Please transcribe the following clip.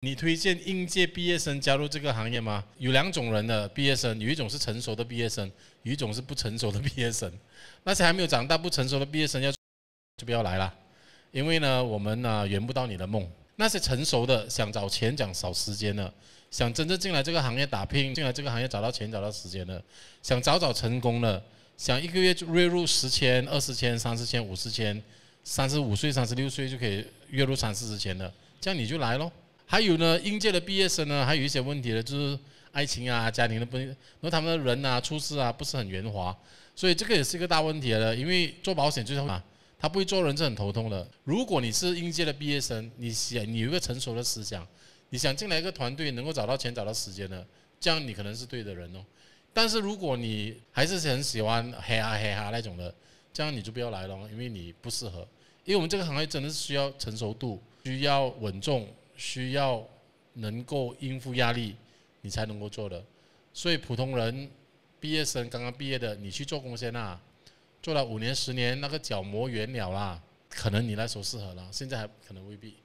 你推荐应届毕业生加入这个行业吗？有两种人的毕业生，有一种是成熟的毕业生，有一种是不成熟的毕业生。那些还没有长大、不成熟的毕业生要就不要来了，因为呢，我们呢圆不到你的梦。那些成熟的想找钱、想少时间的，想真正进来这个行业打拼，进来这个行业找到钱、找到时间的，想早早成功的，想一个月就月入十千、二十千、三十千、五十千，三十五岁、三十六岁就可以月入三四十千的，这样你就来喽。还有呢，应届的毕业生呢，还有一些问题呢，就是爱情啊、家庭的不，然后他们的人啊、处事啊不是很圆滑，所以这个也是一个大问题了。因为做保险就是啊，他不会做人是很头痛的。如果你是应届的毕业生，你想你有一个成熟的思想，你想进来一个团队，能够找到钱、找到时间的，这样你可能是对的人哦。但是如果你还是很喜欢嘿哈嘿哈那种的，这样你就不要来了，因为你不适合。因为我们这个行业真的是需要成熟度，需要稳重。需要能够应付压力，你才能够做的。所以普通人、毕业生、刚刚毕业的，你去做工先啦。做了五年、十年，那个脚磨圆了啦，可能你来说适合了。现在还可能未必。